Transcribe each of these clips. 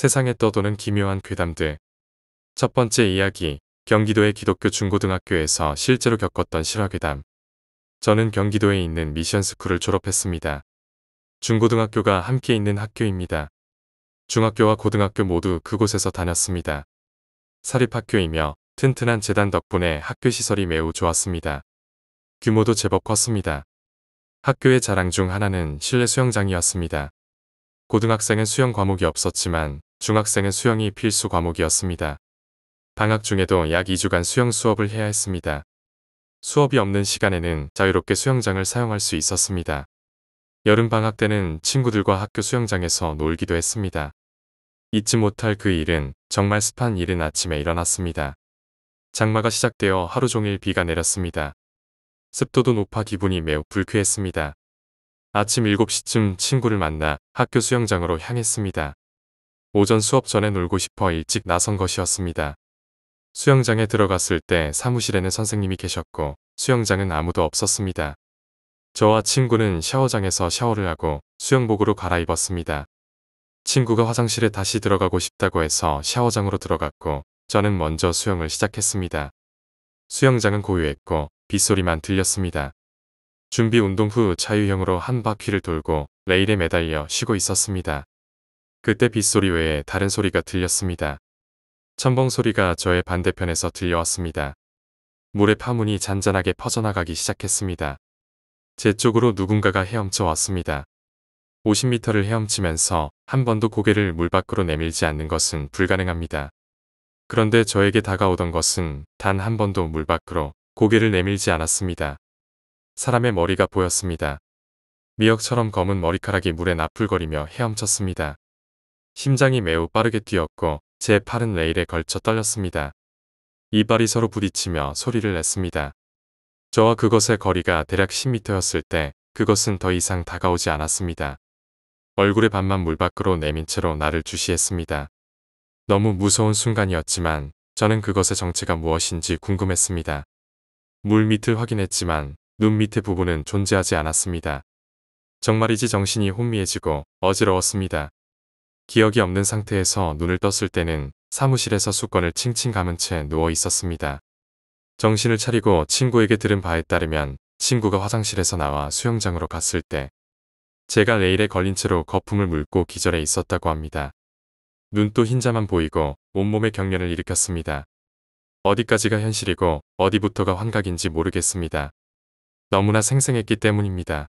세상에 떠도는 기묘한 괴담들. 첫 번째 이야기, 경기도의 기독교 중고등학교에서 실제로 겪었던 실화괴담. 저는 경기도에 있는 미션스쿨을 졸업했습니다. 중고등학교가 함께 있는 학교입니다. 중학교와 고등학교 모두 그곳에서 다녔습니다. 사립학교이며 튼튼한 재단 덕분에 학교 시설이 매우 좋았습니다. 규모도 제법 컸습니다. 학교의 자랑 중 하나는 실내 수영장이었습니다. 고등학생은 수영 과목이 없었지만 중학생은 수영이 필수 과목이었습니다. 방학 중에도 약 2주간 수영 수업을 해야 했습니다. 수업이 없는 시간에는 자유롭게 수영장을 사용할 수 있었습니다. 여름 방학 때는 친구들과 학교 수영장에서 놀기도 했습니다. 잊지 못할 그 일은 정말 습한 이른 아침에 일어났습니다. 장마가 시작되어 하루 종일 비가 내렸습니다. 습도도 높아 기분이 매우 불쾌했습니다. 아침 7시쯤 친구를 만나 학교 수영장으로 향했습니다. 오전 수업 전에 놀고 싶어 일찍 나선 것이었습니다. 수영장에 들어갔을 때 사무실에는 선생님이 계셨고 수영장은 아무도 없었습니다. 저와 친구는 샤워장에서 샤워를 하고 수영복으로 갈아입었습니다. 친구가 화장실에 다시 들어가고 싶다고 해서 샤워장으로 들어갔고 저는 먼저 수영을 시작했습니다. 수영장은 고요했고 빗소리만 들렸습니다. 준비 운동 후 자유형으로 한 바퀴를 돌고 레일에 매달려 쉬고 있었습니다. 그때 빗소리 외에 다른 소리가 들렸습니다. 첨벙 소리가 저의 반대편에서 들려왔습니다. 물의 파문이 잔잔하게 퍼져나가기 시작했습니다. 제 쪽으로 누군가가 헤엄쳐 왔습니다. 50m를 헤엄치면서 한 번도 고개를 물 밖으로 내밀지 않는 것은 불가능합니다. 그런데 저에게 다가오던 것은 단 한 번도 물 밖으로 고개를 내밀지 않았습니다. 사람의 머리가 보였습니다. 미역처럼 검은 머리카락이 물에 나풀거리며 헤엄쳤습니다. 심장이 매우 빠르게 뛰었고 제 팔은 레일에 걸쳐 떨렸습니다. 이빨이 서로 부딪히며 소리를 냈습니다. 저와 그것의 거리가 대략 10m였을 때 그것은 더 이상 다가오지 않았습니다. 얼굴의 반만 물 밖으로 내민 채로 나를 주시했습니다. 너무 무서운 순간이었지만 저는 그것의 정체가 무엇인지 궁금했습니다. 물 밑을 확인했지만 눈 밑의 부분은 존재하지 않았습니다. 정말이지 정신이 혼미해지고 어지러웠습니다. 기억이 없는 상태에서 눈을 떴을 때는 사무실에서 수건을 칭칭 감은 채 누워 있었습니다. 정신을 차리고 친구에게 들은 바에 따르면 친구가 화장실에서 나와 수영장으로 갔을 때 제가 레일에 걸린 채로 거품을 물고 기절해 있었다고 합니다. 눈도 흰자만 보이고 온몸에 경련을 일으켰습니다. 어디까지가 현실이고 어디부터가 환각인지 모르겠습니다. 너무나 생생했기 때문입니다.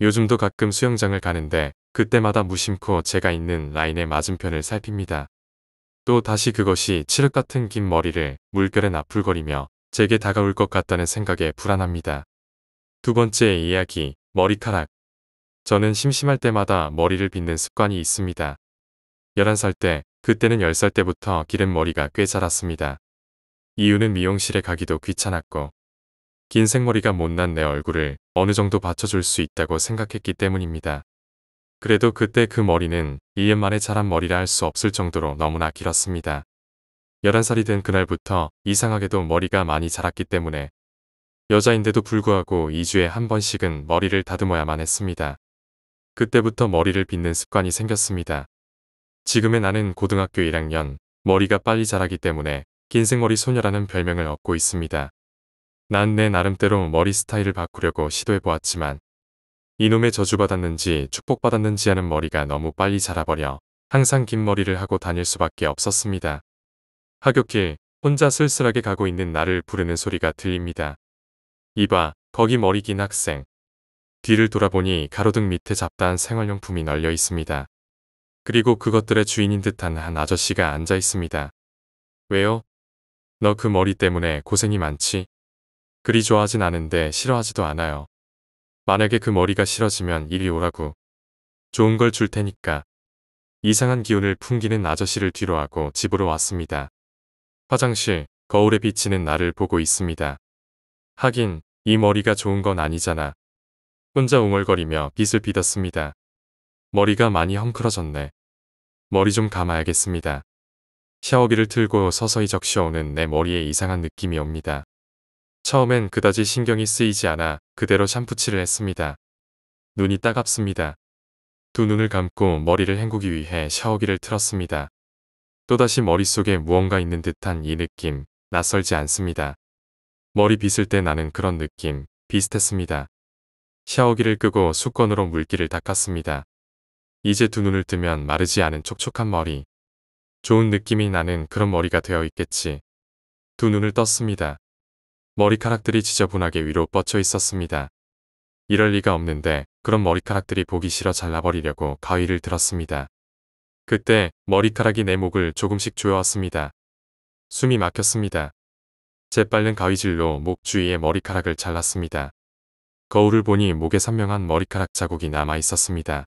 요즘도 가끔 수영장을 가는데 그때마다 무심코 제가 있는 라인의 맞은편을 살핍니다. 또 다시 그것이 칠흑 같은 긴 머리를 물결에 나풀거리며 제게 다가올 것 같다는 생각에 불안합니다. 두 번째 이야기, 머리카락. 저는 심심할 때마다 머리를 빗는 습관이 있습니다. 11살 때, 그때는 10살 때부터 기른 머리가 꽤 자랐습니다. 이유는 미용실에 가기도 귀찮았고, 긴 생머리가 못난 내 얼굴을 어느 정도 받쳐줄 수 있다고 생각했기 때문입니다. 그래도 그때 그 머리는 이년 만에 자란 머리라 할 수 없을 정도로 너무나 길었습니다. 11살이 된 그날부터 이상하게도 머리가 많이 자랐기 때문에 여자인데도 불구하고 2주에 한 번씩은 머리를 다듬어야만 했습니다. 그때부터 머리를 빗는 습관이 생겼습니다. 지금의 나는 고등학교 1학년, 머리가 빨리 자라기 때문에 긴생머리 소녀라는 별명을 얻고 있습니다. 난 내 나름대로 머리 스타일을 바꾸려고 시도해보았지만 이놈의 저주받았는지 축복받았는지 하는 머리가 너무 빨리 자라버려 항상 긴 머리를 하고 다닐 수밖에 없었습니다. 하굣길 혼자 쓸쓸하게 가고 있는 나를 부르는 소리가 들립니다. 이봐 거기 머리 긴 학생. 뒤를 돌아보니 가로등 밑에 잡다한 생활용품이 널려 있습니다. 그리고 그것들의 주인인 듯한 한 아저씨가 앉아 있습니다. 왜요? 너 그 머리 때문에 고생이 많지? 그리 좋아하진 않은데 싫어하지도 않아요. 만약에 그 머리가 싫어지면 이리 오라고. 좋은 걸 줄 테니까. 이상한 기운을 풍기는 아저씨를 뒤로하고 집으로 왔습니다. 화장실, 거울에 비치는 나를 보고 있습니다. 하긴 이 머리가 좋은 건 아니잖아. 혼자 웅얼거리며 빛을 비었습니다 머리가 많이 헝클어졌네. 머리 좀 감아야겠습니다. 샤워기를 틀고 서서히 적셔오는 내 머리에 이상한 느낌이 옵니다. 처음엔 그다지 신경이 쓰이지 않아 그대로 샴푸칠을 했습니다. 눈이 따갑습니다. 두 눈을 감고 머리를 헹구기 위해 샤워기를 틀었습니다. 또다시 머릿속에 무언가 있는 듯한 이 느낌, 낯설지 않습니다. 머리 빗을 때 나는 그런 느낌, 비슷했습니다. 샤워기를 끄고 수건으로 물기를 닦았습니다. 이제 두 눈을 뜨면 마르지 않은 촉촉한 머리. 좋은 느낌이 나는 그런 머리가 되어 있겠지. 두 눈을 떴습니다. 머리카락들이 지저분하게 위로 뻗쳐 있었습니다. 이럴 리가 없는데 그런 머리카락들이 보기 싫어 잘라버리려고 가위를 들었습니다. 그때 머리카락이 내 목을 조금씩 조여왔습니다. 숨이 막혔습니다. 재빨른 가위질로 목 주위의 머리카락을 잘랐습니다. 거울을 보니 목에 선명한 머리카락 자국이 남아 있었습니다.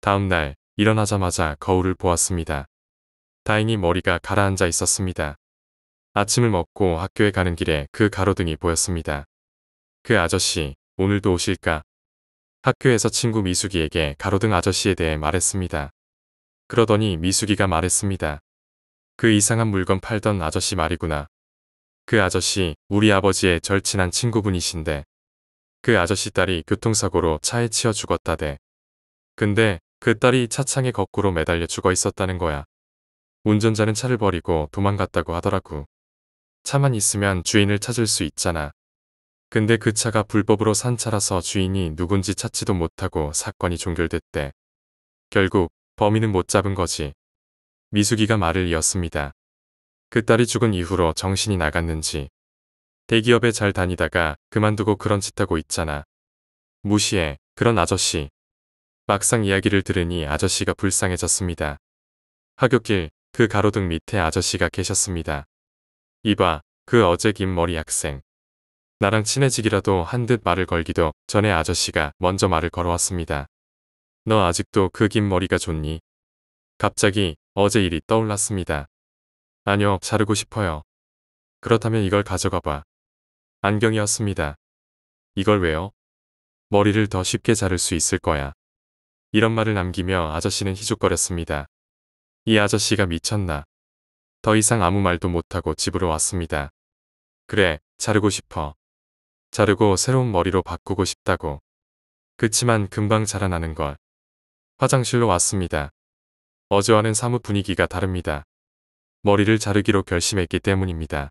다음 날 일어나자마자 거울을 보았습니다. 다행히 머리가 가라앉아 있었습니다. 아침을 먹고 학교에 가는 길에 그 가로등이 보였습니다. 그 아저씨, 오늘도 오실까? 학교에서 친구 미숙이에게 가로등 아저씨에 대해 말했습니다. 그러더니 미숙이가 말했습니다. 그 이상한 물건 팔던 아저씨 말이구나. 그 아저씨, 우리 아버지의 절친한 친구분이신데. 그 아저씨 딸이 교통사고로 차에 치여 죽었다대. 근데 그 딸이 차창에 거꾸로 매달려 죽어 있었다는 거야. 운전자는 차를 버리고 도망갔다고 하더라고. 차만 있으면 주인을 찾을 수 있잖아. 근데 그 차가 불법으로 산 차라서 주인이 누군지 찾지도 못하고 사건이 종결됐대. 결국 범인은 못 잡은 거지. 미숙이가 말을 이었습니다. 그 딸이 죽은 이후로 정신이 나갔는지 대기업에 잘 다니다가 그만두고 그런 짓 하고 있잖아. 무시해 그런 아저씨. 막상 이야기를 들으니 아저씨가 불쌍해졌습니다. 하굣길 그 가로등 밑에 아저씨가 계셨습니다. 이봐, 그 어제 긴 머리 학생. 나랑 친해지기라도 한 듯 말을 걸기도 전에 아저씨가 먼저 말을 걸어왔습니다. 너 아직도 그 긴 머리가 좋니? 갑자기 어제 일이 떠올랐습니다. 아니요, 자르고 싶어요. 그렇다면 이걸 가져가 봐. 안경이었습니다. 이걸 왜요? 머리를 더 쉽게 자를 수 있을 거야. 이런 말을 남기며 아저씨는 희죽거렸습니다. 이 아저씨가 미쳤나? 더 이상 아무 말도 못하고 집으로 왔습니다. 그래, 자르고 싶어. 자르고 새로운 머리로 바꾸고 싶다고. 그치만 금방 자라나는 걸. 화장실로 왔습니다. 어제와는 사무 분위기가 다릅니다. 머리를 자르기로 결심했기 때문입니다.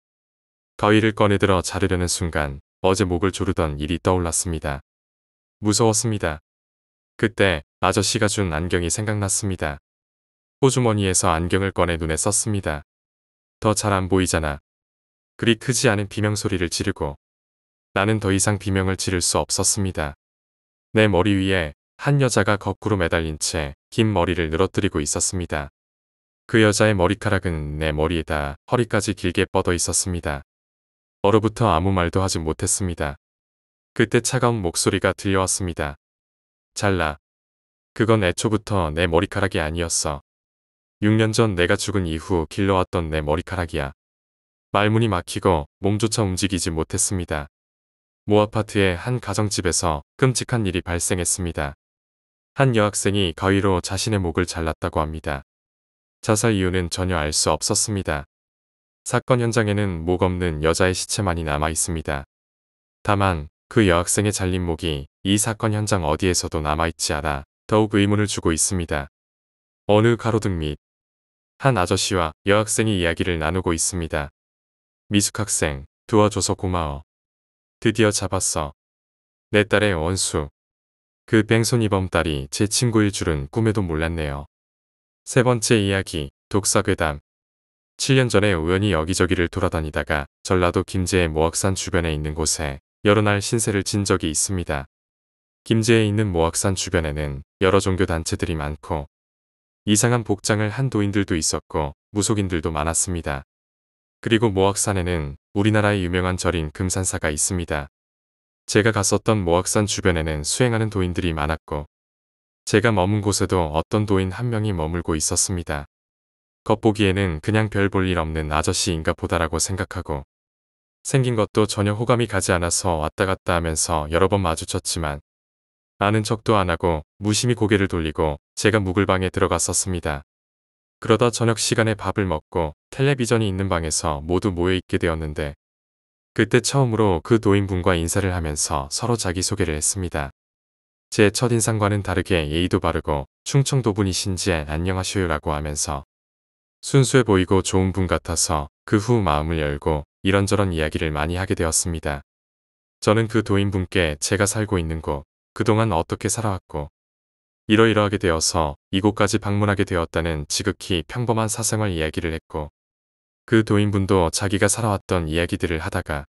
가위를 꺼내들어 자르려는 순간 어제 목을 조르던 일이 떠올랐습니다. 무서웠습니다. 그때 아저씨가 준 안경이 생각났습니다. 호주머니에서 안경을 꺼내 눈에 썼습니다. 더잘안 보이잖아. 그리 크지 않은 비명 소리를 지르고 나는 더 이상 비명을 지를 수 없었습니다. 내 머리 위에 한 여자가 거꾸로 매달린 채 긴 머리를 늘어뜨리고 있었습니다. 그 여자의 머리카락은 내 머리에다 허리까지 길게 뻗어 있었습니다. 어로부터 아무 말도 하지 못했습니다. 그때 차가운 목소리가 들려왔습니다. 잘라. 그건 애초부터 내 머리카락이 아니었어. 6년 전 내가 죽은 이후 길러왔던 내 머리카락이야. 말문이 막히고 몸조차 움직이지 못했습니다. 모 아파트의 한 가정집에서 끔찍한 일이 발생했습니다. 한 여학생이 가위로 자신의 목을 잘랐다고 합니다. 자살 이유는 전혀 알 수 없었습니다. 사건 현장에는 목 없는 여자의 시체만이 남아 있습니다. 다만 그 여학생의 잘린 목이 이 사건 현장 어디에서도 남아있지 않아 더욱 의문을 주고 있습니다. 어느 가로등 및한 아저씨와 여학생이 이야기를 나누고 있습니다. 미숙 학생, 도와줘서 고마워. 드디어 잡았어. 내 딸의 원수. 그 뺑소니범 딸이 제 친구일 줄은 꿈에도 몰랐네요. 세 번째 이야기, 독사괴담. 7년 전에 우연히 여기저기를 돌아다니다가 전라도 김제의 모악산 주변에 있는 곳에 여러 날 신세를 진 적이 있습니다. 김제에 있는 모악산 주변에는 여러 종교 단체들이 많고 이상한 복장을 한 도인들도 있었고 무속인들도 많았습니다. 그리고 모악산에는 우리나라의 유명한 절인 금산사가 있습니다. 제가 갔었던 모악산 주변에는 수행하는 도인들이 많았고 제가 머문 곳에도 어떤 도인 한 명이 머물고 있었습니다. 겉보기에는 그냥 별 볼 일 없는 아저씨인가 보다라고 생각하고 생긴 것도 전혀 호감이 가지 않아서 왔다 갔다 하면서 여러 번 마주쳤지만 아는 척도 안 하고 무심히 고개를 돌리고 제가 묵을 방에 들어갔었습니다. 그러다 저녁 시간에 밥을 먹고 텔레비전이 있는 방에서 모두 모여 있게 되었는데 그때 처음으로 그 노인분과 인사를 하면서 서로 자기소개를 했습니다. 제 첫인상과는 다르게 예의도 바르고 충청도 분이신지 안녕하시오라고 하면서 순수해 보이고 좋은 분 같아서 그 후 마음을 열고 이런저런 이야기를 많이 하게 되었습니다. 저는 그 도인분께 제가 살고 있는 곳, 그동안 어떻게 살아왔고 이러이러하게 되어서 이곳까지 방문하게 되었다는 지극히 평범한 사생활 이야기를 했고 그 도인분도 자기가 살아왔던 이야기들을 하다가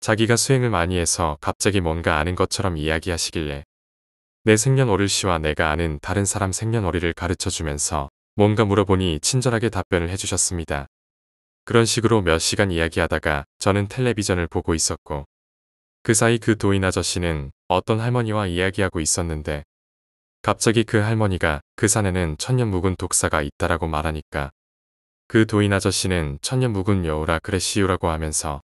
자기가 수행을 많이 해서 갑자기 뭔가 아는 것처럼 이야기하시길래 내 생년월일 씨와 내가 아는 다른 사람 생년월일을 가르쳐주면서 뭔가 물어보니 친절하게 답변을 해주셨습니다. 그런 식으로 몇 시간 이야기하다가 저는 텔레비전을 보고 있었고 그 사이 그 도인 아저씨는 어떤 할머니와 이야기하고 있었는데 갑자기 그 할머니가 그 산에는 천년 묵은 독사가 있다라고 말하니까 그 도인 아저씨는 천년 묵은 여우라 그레시우라고 하면서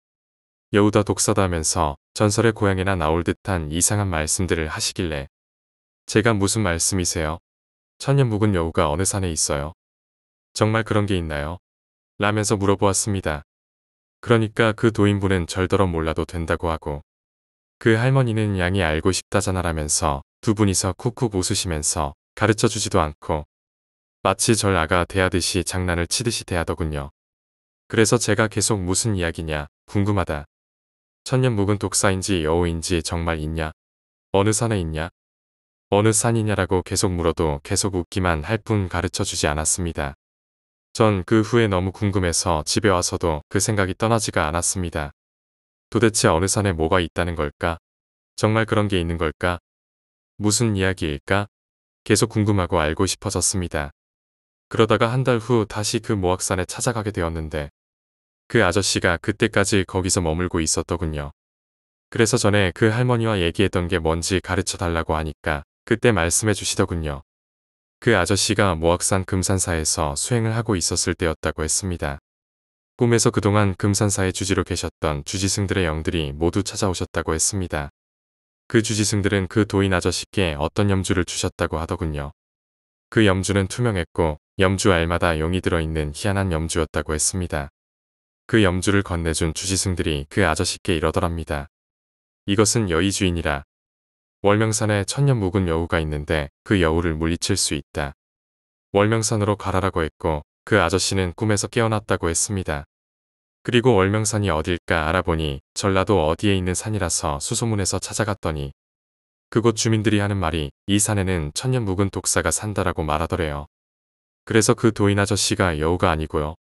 여우다 독사다 하면서 전설의 고향이나 나올 듯한 이상한 말씀들을 하시길래 제가 무슨 말씀이세요? 천년 묵은 여우가 어느 산에 있어요? 정말 그런 게 있나요? 라면서 물어보았습니다. 그러니까 그 도인분은 절더러 몰라도 된다고 하고 그 할머니는 양이 알고 싶다잖아라면서 두 분이서 쿡쿡 웃으시면서 가르쳐 주지도 않고 마치 절 아가 대하듯이 장난을 치듯이 대하더군요. 그래서 제가 계속 무슨 이야기냐 궁금하다. 천년 묵은 독사인지 여우인지 정말 있냐? 어느 산에 있냐? 어느 산이냐라고 계속 물어도 계속 웃기만 할 뿐 가르쳐 주지 않았습니다. 전 그 후에 너무 궁금해서 집에 와서도 그 생각이 떠나지가 않았습니다. 도대체 어느 산에 뭐가 있다는 걸까? 정말 그런 게 있는 걸까? 무슨 이야기일까? 계속 궁금하고 알고 싶어졌습니다. 그러다가 한 달 후 다시 그 모악산에 찾아가게 되었는데 그 아저씨가 그때까지 거기서 머물고 있었더군요. 그래서 전에 그 할머니와 얘기했던 게 뭔지 가르쳐 달라고 하니까 그때 말씀해 주시더군요. 그 아저씨가 모악산 금산사에서 수행을 하고 있었을 때였다고 했습니다. 꿈에서 그동안 금산사의 주지로 계셨던 주지승들의 영들이 모두 찾아오셨다고 했습니다. 그 주지승들은 그 도인 아저씨께 어떤 염주를 주셨다고 하더군요. 그 염주는 투명했고 염주 알마다 용이 들어있는 희한한 염주였다고 했습니다. 그 염주를 건네준 주지승들이 그 아저씨께 이러더랍니다. 이것은 여의 주인이라. 월명산에 천년 묵은 여우가 있는데 그 여우를 물리칠 수 있다. 월명산으로 가라라고 했고 그 아저씨는 꿈에서 깨어났다고 했습니다. 그리고 월명산이 어딜까 알아보니 전라도 어디에 있는 산이라서 수소문에서 찾아갔더니 그곳 주민들이 하는 말이 이 산에는 천년 묵은 독사가 산다라고 말하더래요. 그래서 그 도인 아저씨가 여우가 아니고요.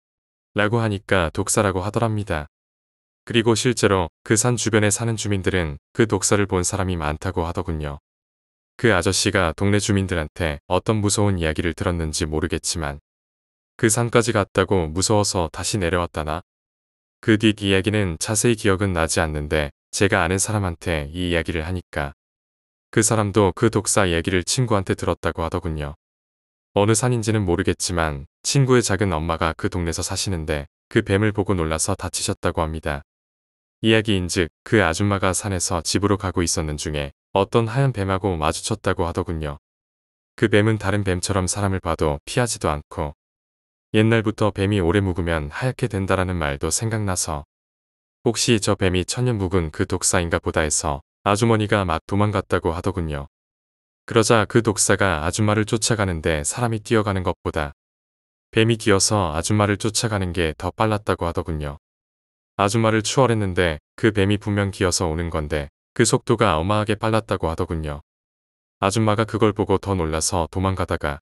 라고 하니까 독사라고 하더랍니다. 그리고 실제로 그 산 주변에 사는 주민들은 그 독사를 본 사람이 많다고 하더군요. 그 아저씨가 동네 주민들한테 어떤 무서운 이야기를 들었는지 모르겠지만 그 산까지 갔다고 무서워서 다시 내려왔다나 그뒷 이야기는 자세히 기억은 나지 않는데 제가 아는 사람한테 이 이야기를 하니까 그 사람도 그 독사 이야기를 친구한테 들었다고 하더군요. 어느 산인지는 모르겠지만 친구의 작은 엄마가 그 동네에서 사시는데 그 뱀을 보고 놀라서 다치셨다고 합니다. 이야기인즉 그 아줌마가 산에서 집으로 가고 있었는 중에 어떤 하얀 뱀하고 마주쳤다고 하더군요. 그 뱀은 다른 뱀처럼 사람을 봐도 피하지도 않고 옛날부터 뱀이 오래 묵으면 하얗게 된다라는 말도 생각나서 혹시 저 뱀이 천년 묵은 그 독사인가 보다 해서 아주머니가 막 도망갔다고 하더군요. 그러자 그 독사가 아줌마를 쫓아가는데 사람이 뛰어가는 것보다 뱀이 기어서 아줌마를 쫓아가는 게 더 빨랐다고 하더군요. 아줌마를 추월했는데 그 뱀이 분명 기어서 오는 건데 그 속도가 어마하게 빨랐다고 하더군요. 아줌마가 그걸 보고 더 놀라서 도망가다가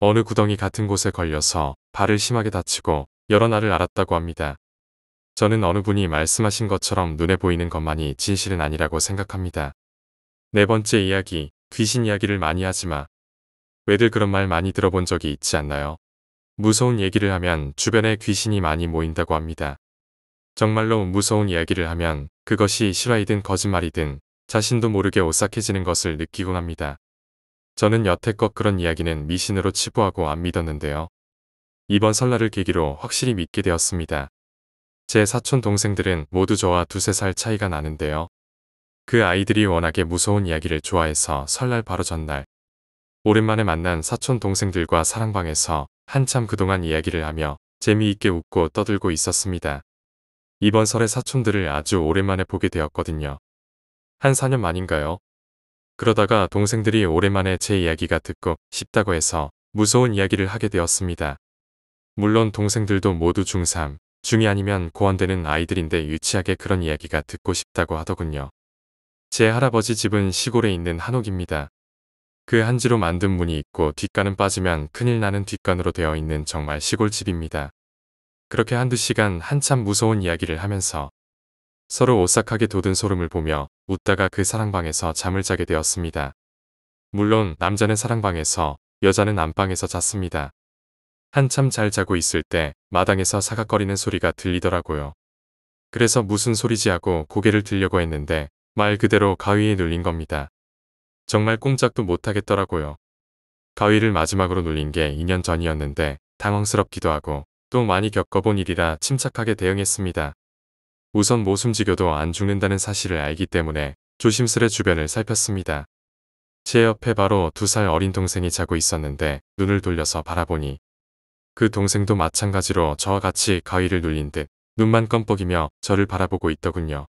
어느 구덩이 같은 곳에 걸려서 발을 심하게 다치고 여러 날을 알았다고 합니다. 저는 어느 분이 말씀하신 것처럼 눈에 보이는 것만이 진실은 아니라고 생각합니다. 네 번째 이야기, 귀신 이야기를 많이 하지 마. 왜들 그런 말 많이 들어본 적이 있지 않나요? 무서운 얘기를 하면 주변에 귀신이 많이 모인다고 합니다. 정말로 무서운 이야기를 하면 그것이 실화이든 거짓말이든 자신도 모르게 오싹해지는 것을 느끼곤 합니다. 저는 여태껏 그런 이야기는 미신으로 치부하고 안 믿었는데요. 이번 설날을 계기로 확실히 믿게 되었습니다. 제 사촌 동생들은 모두 저와 두세 살 차이가 나는데요. 그 아이들이 워낙에 무서운 이야기를 좋아해서 설날 바로 전날 오랜만에 만난 사촌 동생들과 사랑방에서 한참 그동안 이야기를 하며 재미있게 웃고 떠들고 있었습니다. 이번 설에 사촌들을 아주 오랜만에 보게 되었거든요. 한 4년 만인가요? 그러다가 동생들이 오랜만에 제 이야기가 듣고 싶다고 해서 무서운 이야기를 하게 되었습니다. 물론 동생들도 모두 중3, 중이 아니면 고원되는 아이들인데 유치하게 그런 이야기가 듣고 싶다고 하더군요. 제 할아버지 집은 시골에 있는 한옥입니다. 그 한지로 만든 문이 있고 뒷간은 빠지면 큰일 나는 뒷간으로 되어 있는 정말 시골집입니다. 그렇게 한두 시간 한참 무서운 이야기를 하면서 서로 오싹하게 돋은 소름을 보며 웃다가 그 사랑방에서 잠을 자게 되었습니다. 물론 남자는 사랑방에서 여자는 안방에서 잤습니다. 한참 잘 자고 있을 때 마당에서 사각거리는 소리가 들리더라고요. 그래서 무슨 소리지 하고 고개를 들려고 했는데 말 그대로 가위에 눌린 겁니다. 정말 꼼짝도 못하겠더라고요. 가위를 마지막으로 눌린 게 2년 전이었는데 당황스럽기도 하고 또 많이 겪어본 일이라 침착하게 대응했습니다. 우선 모숨지겨도안 죽는다는 사실을 알기 때문에 조심스레 주변을 살폈습니다. 제 옆에 바로 두 살 어린 동생이 자고 있었는데 눈을 돌려서 바라보니 그 동생도 마찬가지로 저와 같이 가위를 눌린 듯 눈만 껌뻑이며 저를 바라보고 있더군요.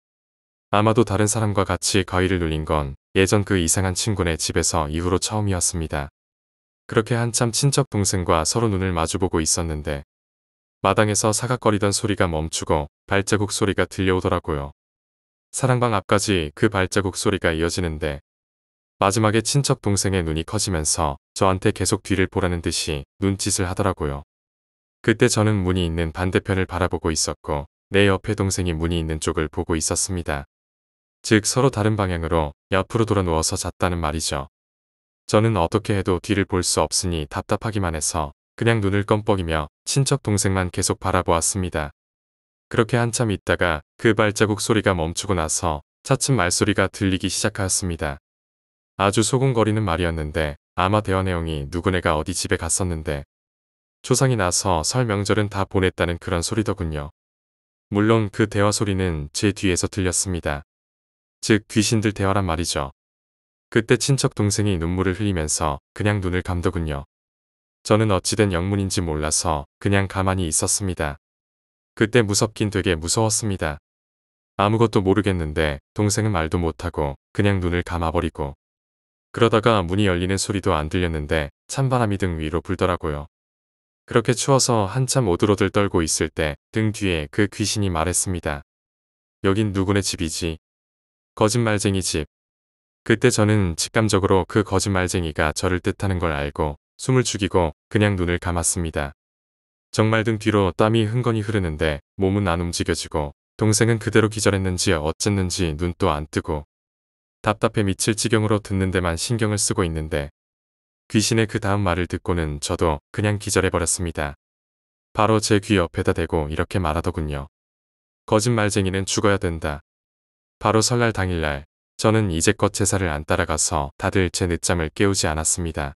아마도 다른 사람과 같이 가위를 눌린 건 예전 그 이상한 친구네 집에서 이후로 처음이었습니다. 그렇게 한참 친척 동생과 서로 눈을 마주보고 있었는데 마당에서 사각거리던 소리가 멈추고 발자국 소리가 들려오더라고요. 사랑방 앞까지 그 발자국 소리가 이어지는데 마지막에 친척 동생의 눈이 커지면서 저한테 계속 뒤를 보라는 듯이 눈짓을 하더라고요. 그때 저는 문이 있는 반대편을 바라보고 있었고 내 옆에 동생이 문이 있는 쪽을 보고 있었습니다. 즉 서로 다른 방향으로 옆으로 돌아 누워서 잤다는 말이죠. 저는 어떻게 해도 뒤를 볼 수 없으니 답답하기만 해서 그냥 눈을 껌뻑이며 친척 동생만 계속 바라보았습니다. 그렇게 한참 있다가 그 발자국 소리가 멈추고 나서 차츰 말소리가 들리기 시작하였습니다. 아주 소곤거리는 말이었는데 아마 대화 내용이 누구네가 어디 집에 갔었는데 초상이 나서 설 명절은 다 보냈다는 그런 소리더군요. 물론 그 대화 소리는 제 뒤에서 들렸습니다. 즉 귀신들 대화란 말이죠. 그때 친척 동생이 눈물을 흘리면서 그냥 눈을 감더군요. 저는 어찌된 영문인지 몰라서 그냥 가만히 있었습니다. 그때 무섭긴 되게 무서웠습니다. 아무것도 모르겠는데 동생은 말도 못하고 그냥 눈을 감아버리고 그러다가 문이 열리는 소리도 안 들렸는데 찬바람이 등 위로 불더라고요. 그렇게 추워서 한참 오들오들 떨고 있을 때 등 뒤에 그 귀신이 말했습니다. 여긴 누구네 집이지? 거짓말쟁이 집. 그때 저는 직감적으로 그 거짓말쟁이가 저를 뜻하는 걸 알고 숨을 죽이고 그냥 눈을 감았습니다. 정말 등 뒤로 땀이 흥건히 흐르는데 몸은 안 움직여지고 동생은 그대로 기절했는지 어쨌는지 눈도 안 뜨고 답답해 미칠 지경으로 듣는 데만 신경을 쓰고 있는데 귀신의 그 다음 말을 듣고는 저도 그냥 기절해버렸습니다. 바로 제 귀 옆에다 대고 이렇게 말하더군요. 거짓말쟁이는 죽어야 된다. 바로 설날 당일날 저는 이제껏 제사를 안 따라가서 다들 제 늦잠을 깨우지 않았습니다.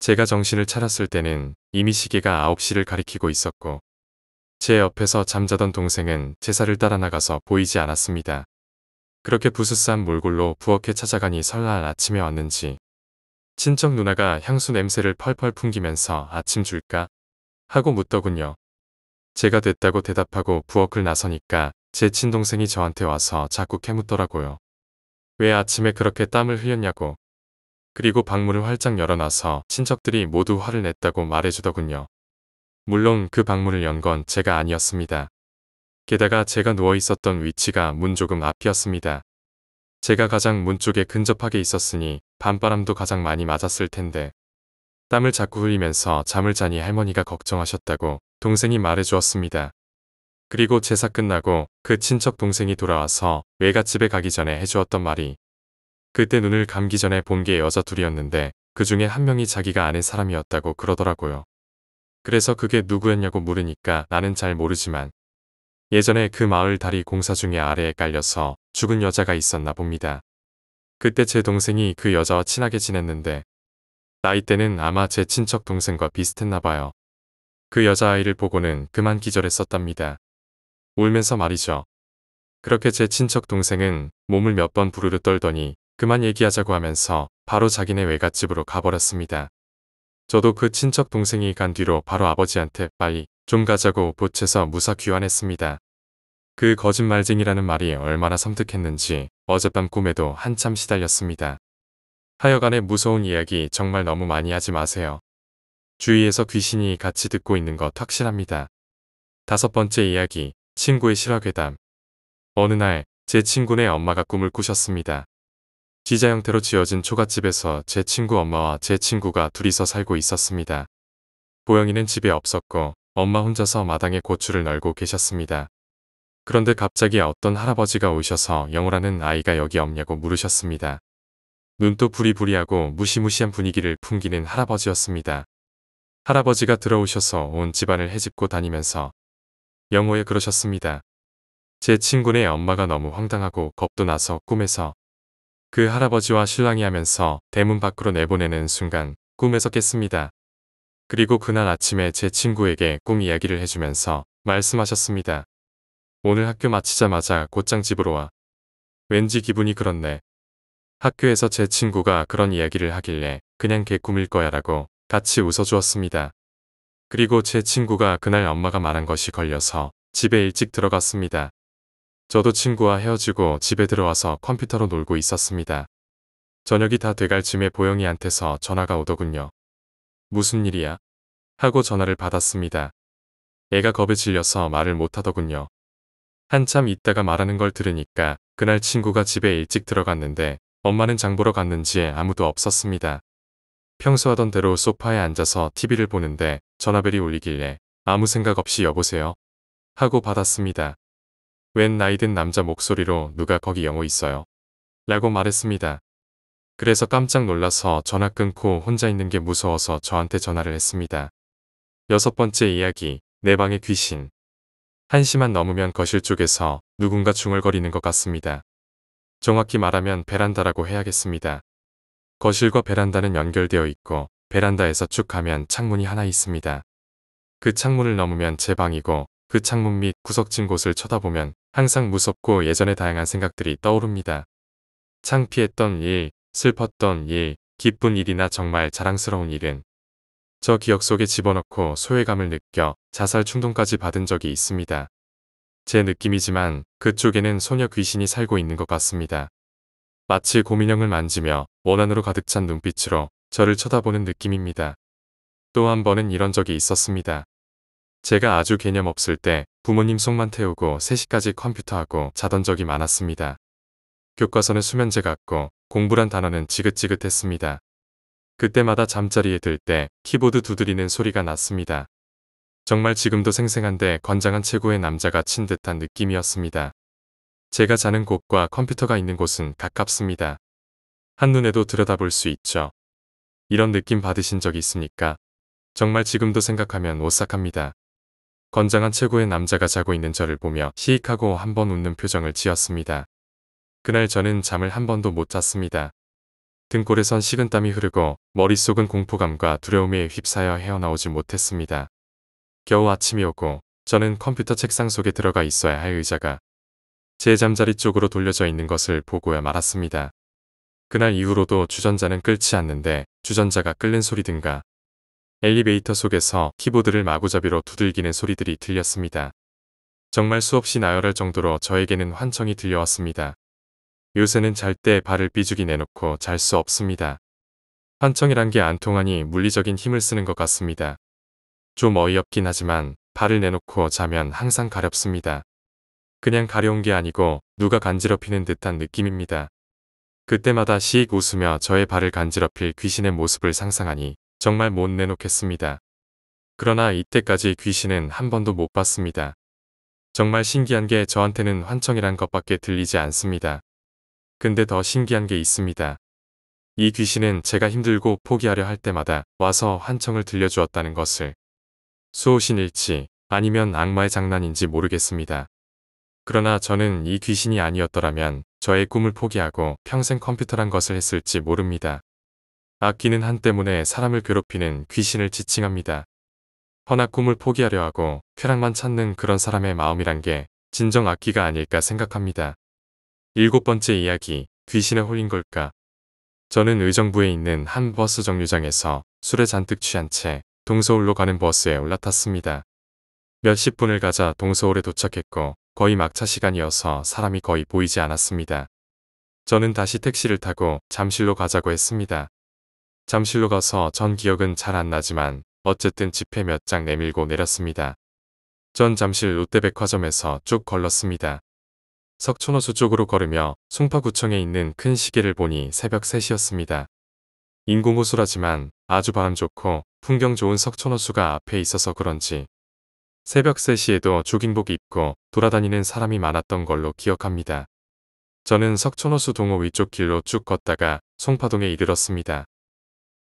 제가 정신을 차렸을 때는 이미 시계가 9시를 가리키고 있었고 제 옆에서 잠자던 동생은 제사를 따라 나가서 보이지 않았습니다. 그렇게 부스한 몰골로 부엌에 찾아가니 설날 아침에 왔는지 친척 누나가 향수 냄새를 펄펄 풍기면서 아침 줄까? 하고 묻더군요. 제가 됐다고 대답하고 부엌을 나서니까 제 친동생이 저한테 와서 자꾸 캐묻더라고요. 왜 아침에 그렇게 땀을 흘렸냐고. 그리고 방문을 활짝 열어놔서 친척들이 모두 화를 냈다고 말해주더군요. 물론 그 방문을 연 건 제가 아니었습니다. 게다가 제가 누워 있었던 위치가 문 조금 앞이었습니다. 제가 가장 문 쪽에 근접하게 있었으니 밤바람도 가장 많이 맞았을 텐데 땀을 자꾸 흘리면서 잠을 자니 할머니가 걱정하셨다고 동생이 말해주었습니다. 그리고 제사 끝나고 그 친척 동생이 돌아와서 외갓집에 가기 전에 해주었던 말이 그때 눈을 감기 전에 본 게 여자 둘이었는데 그 중에 한 명이 자기가 아는 사람이었다고 그러더라고요. 그래서 그게 누구였냐고 물으니까 나는 잘 모르지만 예전에 그 마을 다리 공사 중에 아래에 깔려서 죽은 여자가 있었나 봅니다. 그때 제 동생이 그 여자와 친하게 지냈는데 나이 때는 아마 제 친척 동생과 비슷했나 봐요. 그 여자아이를 보고는 그만 기절했었답니다. 울면서 말이죠. 그렇게 제 친척 동생은 몸을 몇 번 부르르 떨더니 그만 얘기하자고 하면서 바로 자기네 외갓집으로 가버렸습니다. 저도 그 친척 동생이 간 뒤로 바로 아버지한테 빨리 좀 가자고 보채서 무사 귀환했습니다. 그 거짓말쟁이라는 말이 얼마나 섬뜩했는지 어젯밤 꿈에도 한참 시달렸습니다. 하여간에 무서운 이야기 정말 너무 많이 하지 마세요. 주위에서 귀신이 같이 듣고 있는 것 확실합니다. 다섯 번째 이야기, 친구의 실화괴담. 어느 날 제 친구네 엄마가 꿈을 꾸셨습니다. 기자 형태로 지어진 초가집에서 제 친구 엄마와 제 친구가 둘이서 살고 있었습니다. 보영이는 집에 없었고 엄마 혼자서 마당에 고추를 널고 계셨습니다. 그런데 갑자기 어떤 할아버지가 오셔서 영호라는 아이가 여기 없냐고 물으셨습니다. 눈도 부리부리하고 무시무시한 분위기를 풍기는 할아버지였습니다. 할아버지가 들어오셔서 온 집안을 헤집고 다니면서 영호에 그러셨습니다. 제 친구네 엄마가 너무 황당하고 겁도 나서 꿈에서 그 할아버지와 실랑이 하면서 대문 밖으로 내보내는 순간 꿈에서 깼습니다. 그리고 그날 아침에 제 친구에게 꿈 이야기를 해주면서 말씀하셨습니다. 오늘 학교 마치자마자 곧장 집으로 와. 왠지 기분이 그렇네. 학교에서 제 친구가 그런 이야기를 하길래 그냥 개꿈일 거야 라고 같이 웃어주었습니다. 그리고 제 친구가 그날 엄마가 말한 것이 걸려서 집에 일찍 들어갔습니다. 저도 친구와 헤어지고 집에 들어와서 컴퓨터로 놀고 있었습니다. 저녁이 다 돼갈 쯤에 보영이한테서 전화가 오더군요. 무슨 일이야? 하고 전화를 받았습니다. 애가 겁에 질려서 말을 못하더군요. 한참 있다가 말하는 걸 들으니까 그날 친구가 집에 일찍 들어갔는데 엄마는 장 보러 갔는지 아무도 없었습니다. 평소 하던 대로 소파에 앉아서 TV를 보는데 전화벨이 울리길래 아무 생각 없이 여보세요? 하고 받았습니다. 웬 나이든 남자 목소리로 누가 거기 영어 있어요. 라고 말했습니다. 그래서 깜짝 놀라서 전화 끊고 혼자 있는 게 무서워서 저한테 전화를 했습니다. 여섯 번째 이야기, 내 방의 귀신. 한시만 넘으면 거실 쪽에서 누군가 중얼거리는 것 같습니다. 정확히 말하면 베란다라고 해야겠습니다. 거실과 베란다는 연결되어 있고 베란다에서 쭉 가면 창문이 하나 있습니다. 그 창문을 넘으면 제 방이고 그 창문 및 구석진 곳을 쳐다보면 항상 무섭고 예전의 다양한 생각들이 떠오릅니다. 창피했던 일, 슬펐던 일, 기쁜 일이나 정말 자랑스러운 일은 저 기억 속에 집어넣고 소외감을 느껴 자살 충동까지 받은 적이 있습니다. 제 느낌이지만 그쪽에는 소녀 귀신이 살고 있는 것 같습니다. 마치 고민형을 만지며 원한으로 가득 찬 눈빛으로 저를 쳐다보는 느낌입니다. 또 한 번은 이런 적이 있었습니다. 제가 아주 개념 없을 때 부모님 속만 태우고 3시까지 컴퓨터하고 자던 적이 많았습니다. 교과서는 수면제 같고 공부란 단어는 지긋지긋했습니다. 그때마다 잠자리에 들 때 키보드 두드리는 소리가 났습니다. 정말 지금도 생생한데 건장한 최고의 남자가 친 듯한 느낌이었습니다. 제가 자는 곳과 컴퓨터가 있는 곳은 가깝습니다. 한눈에도 들여다볼 수 있죠. 이런 느낌 받으신 적 있습니까? 정말 지금도 생각하면 오싹합니다. 건장한 최고의 남자가 자고 있는 저를 보며 시익하고 한 번 웃는 표정을 지었습니다. 그날 저는 잠을 한 번도 못 잤습니다. 등골에선 식은땀이 흐르고 머릿속은 공포감과 두려움에 휩싸여 헤어나오지 못했습니다. 겨우 아침이 오고 저는 컴퓨터 책상 속에 들어가 있어야 할 의자가 제 잠자리 쪽으로 돌려져 있는 것을 보고야 말았습니다. 그날 이후로도 주전자는 끓지 않는데 주전자가 끓는 소리든가 엘리베이터 속에서 키보드를 마구잡이로 두들기는 소리들이 들렸습니다. 정말 수없이 나열할 정도로 저에게는 환청이 들려왔습니다. 요새는 잘 때 발을 삐죽이 내놓고 잘 수 없습니다. 환청이란 게 안 통하니 물리적인 힘을 쓰는 것 같습니다. 좀 어이없긴 하지만 발을 내놓고 자면 항상 가렵습니다. 그냥 가려운 게 아니고 누가 간지럽히는 듯한 느낌입니다. 그때마다 시익 웃으며 저의 발을 간지럽힐 귀신의 모습을 상상하니 정말 못 내놓겠습니다. 그러나 이때까지 귀신은 한 번도 못 봤습니다. 정말 신기한 게 저한테는 환청이란 것밖에 들리지 않습니다. 근데 더 신기한 게 있습니다. 이 귀신은 제가 힘들고 포기하려 할 때마다 와서 환청을 들려주었다는 것을 수호신일지 아니면 악마의 장난인지 모르겠습니다. 그러나 저는 이 귀신이 아니었더라면 저의 꿈을 포기하고 평생 컴퓨터란 것을 했을지 모릅니다. 악기는한 아, 때문에 사람을 괴롭히는 귀신을 지칭합니다. 허나 꿈을 포기하려 하고 쾌락만 찾는 그런 사람의 마음이란 게 진정 악기가 아닐까 생각합니다. 일곱 번째 이야기, 귀신에 홀린 걸까? 저는 의정부에 있는 한 버스 정류장에서 술에 잔뜩 취한 채 동서울로 가는 버스에 올라탔습니다. 몇십 분을 가자 동서울에 도착했고 거의 막차 시간이어서 사람이 거의 보이지 않았습니다. 저는 다시 택시를 타고 잠실로 가자고 했습니다. 잠실로 가서 전 기억은 잘 안 나지만 어쨌든 지폐 몇 장 내밀고 내렸습니다. 전 잠실 롯데백화점에서 쭉 걸렀습니다. 석촌호수 쪽으로 걸으며 송파구청에 있는 큰 시계를 보니 새벽 3시였습니다. 인공호수라지만 아주 바람 좋고 풍경 좋은 석촌호수가 앞에 있어서 그런지 새벽 3시에도 조깅복 입고 돌아다니는 사람이 많았던 걸로 기억합니다. 저는 석촌호수 동호 위쪽 길로 쭉 걷다가 송파동에 이르렀습니다.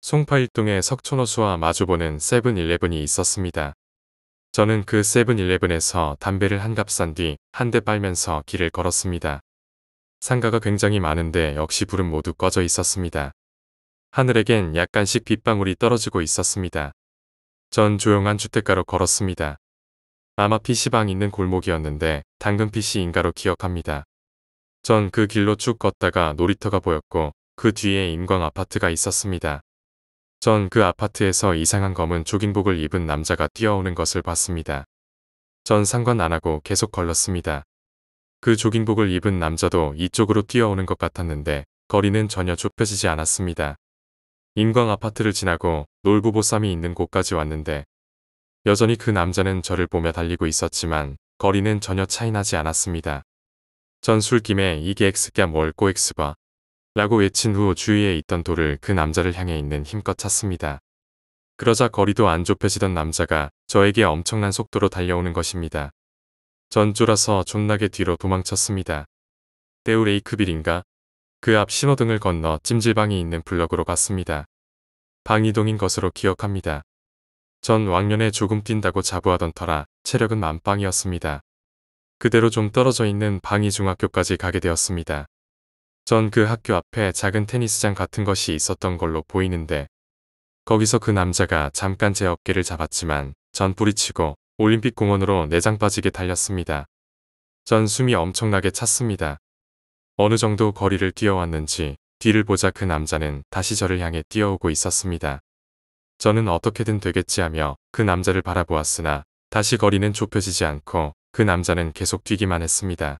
송파일동에 석촌호수와 마주보는 세븐일레븐이 있었습니다. 저는 그 세븐일레븐에서 담배를 한갑산 뒤 한 대 빨면서 길을 걸었습니다. 상가가 굉장히 많은데 역시 불은 모두 꺼져 있었습니다. 하늘에겐 약간씩 빗방울이 떨어지고 있었습니다. 전 조용한 주택가로 걸었습니다. 아마 PC방 있는 골목이었는데 당근 PC인가로 기억합니다. 전 그 길로 쭉 걷다가 놀이터가 보였고 그 뒤에 인광 아파트가 있었습니다. 전그 아파트에서 이상한 검은 조깅복을 입은 남자가 뛰어오는 것을 봤습니다. 전 상관 안 하고 계속 걸렀습니다. 그 조깅복을 입은 남자도 이쪽으로 뛰어오는 것 같았는데 거리는 전혀 좁혀지지 않았습니다. 인광 아파트를 지나고 놀부보쌈이 있는 곳까지 왔는데 여전히 그 남자는 저를 보며 달리고 있었지만 거리는 전혀 차이나지 않았습니다. 전 술김에 이게 엑스겸 월꼬 엑스바 라고 외친 후 주위에 있던 돌을 그 남자를 향해 있는 힘껏 찼습니다. 그러자 거리도 안 좁혀지던 남자가 저에게 엄청난 속도로 달려오는 것입니다. 전 쫄아서 존나게 뒤로 도망쳤습니다. 데우 레이크빌인가? 그 앞 신호등을 건너 찜질방이 있는 블럭으로 갔습니다. 방이동인 것으로 기억합니다. 전 왕년에 조금 뛴다고 자부하던 터라 체력은 만빵이었습니다. 그대로 좀 떨어져 있는 방이 중학교까지 가게 되었습니다. 전그 학교 앞에 작은 테니스장 같은 것이 있었던 걸로 보이는데 거기서 그 남자가 잠깐 제 어깨를 잡았지만 전 뿌리치고 올림픽 공원으로 내장 빠지게 달렸습니다. 전 숨이 엄청나게 찼습니다. 어느 정도 거리를 뛰어왔는지 뒤를 보자 그 남자는 다시 저를 향해 뛰어오고 있었습니다. 저는 어떻게든 되겠지 하며 그 남자를 바라보았으나 다시 거리는 좁혀지지 않고 그 남자는 계속 뛰기만 했습니다.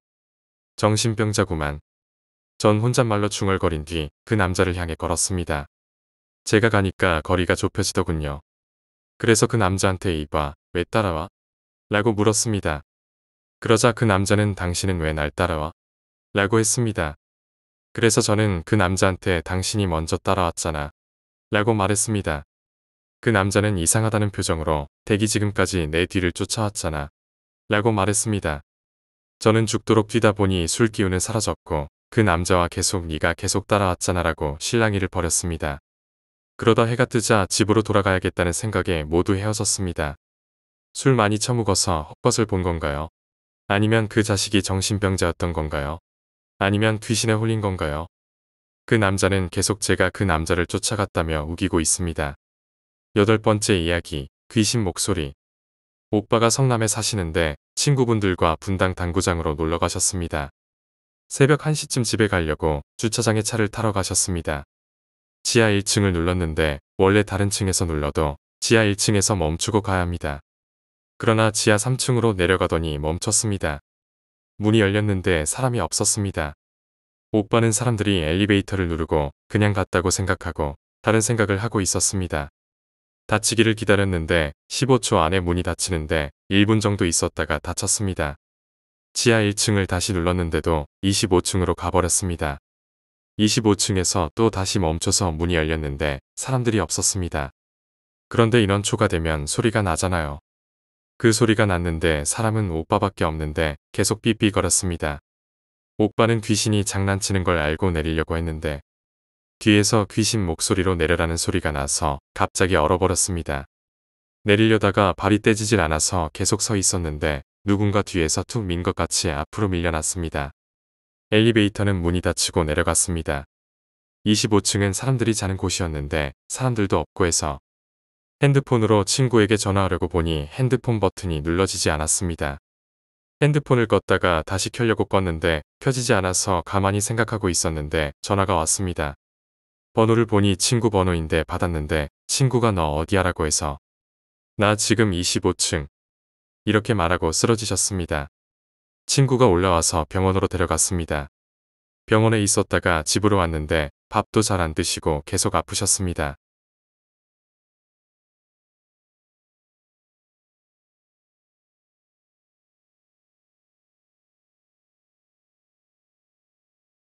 정신병자구만 전 혼잣말로 중얼거린 뒤 그 남자를 향해 걸었습니다. 제가 가니까 거리가 좁혀지더군요. 그래서 그 남자한테 이봐, 왜 따라와? 라고 물었습니다. 그러자 그 남자는 당신은 왜 날 따라와? 라고 했습니다. 그래서 저는 그 남자한테 당신이 먼저 따라왔잖아. 라고 말했습니다. 그 남자는 이상하다는 표정으로 대기 지금까지 내 뒤를 쫓아왔잖아. 라고 말했습니다. 저는 죽도록 뛰다 보니 술 기운은 사라졌고 그 남자와 계속 네가 계속 따라왔잖아라고 실랑이를 벌였습니다. 그러다 해가 뜨자 집으로 돌아가야겠다는 생각에 모두 헤어졌습니다. 술 많이 처먹어서 헛것을 본 건가요? 아니면 그 자식이 정신병자였던 건가요? 아니면 귀신에 홀린 건가요? 그 남자는 계속 제가 그 남자를 쫓아갔다며 우기고 있습니다. 여덟 번째 이야기, 귀신 목소리. 오빠가 성남에 사시는데 친구분들과 분당 당구장으로 놀러 가셨습니다. 새벽 1시쯤 집에 가려고 주차장에 차를 타러 가셨습니다. 지하 1층을 눌렀는데 원래 다른 층에서 눌러도 지하 1층에서 멈추고 가야 합니다. 그러나 지하 3층으로 내려가더니 멈췄습니다. 문이 열렸는데 사람이 없었습니다. 오빠는 사람들이 엘리베이터를 누르고 그냥 갔다고 생각하고 다른 생각을 하고 있었습니다. 닫히기를 기다렸는데 15초 안에 문이 닫히는데 1분 정도 있었다가 닫혔습니다. 지하 1층을 다시 눌렀는데도 25층으로 가버렸습니다. 25층에서 또 다시 멈춰서 문이 열렸는데 사람들이 없었습니다. 그런데 인원 초가되면 소리가 나잖아요. 그 소리가 났는데 사람은 오빠밖에 없는데 계속 삐삐거렸습니다. 오빠는 귀신이 장난치는 걸 알고 내리려고 했는데 뒤에서 귀신 목소리로 내려라는 소리가 나서 갑자기 얼어버렸습니다. 내리려다가 발이 떼지질 않아서 계속 서 있었는데 누군가 뒤에서 툭 민 것 같이 앞으로 밀려났습니다. 엘리베이터는 문이 닫히고 내려갔습니다. 25층은 사람들이 자는 곳이었는데 사람들도 없고 해서 핸드폰으로 친구에게 전화하려고 보니 핸드폰 버튼이 눌러지지 않았습니다. 핸드폰을 껐다가 다시 켜려고 껐는데 켜지지 않아서 가만히 생각하고 있었는데 전화가 왔습니다. 번호를 보니 친구 번호인데 받았는데 친구가 너 어디야 라고 해서 나 지금 25층 이렇게 말하고 쓰러지셨습니다. 친구가 올라와서 병원으로 데려갔습니다. 병원에 있었다가 집으로 왔는데 밥도 잘 안 드시고 계속 아프셨습니다.